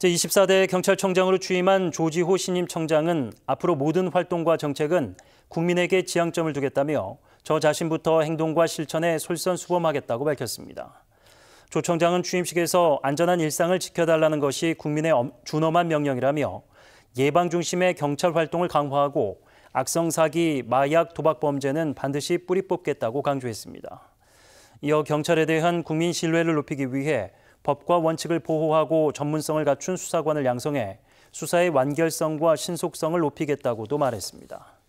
제24대 경찰청장으로 취임한 조지호 신임 청장은 앞으로 모든 활동과 정책은 국민에게 지향점을 두겠다며 저 자신부터 행동과 실천에 솔선수범하겠다고 밝혔습니다. 조 청장은 취임식에서 안전한 일상을 지켜달라는 것이 국민의 준엄한 명령이라며 예방 중심의 경찰 활동을 강화하고 악성 사기, 마약, 도박 범죄는 반드시 뿌리 뽑겠다고 강조했습니다. 이어 경찰에 대한 국민 신뢰를 높이기 위해 법과 원칙을 보호하고 전문성을 갖춘 수사관을 양성해 수사의 완결성과 신속성을 높이겠다고도 말했습니다.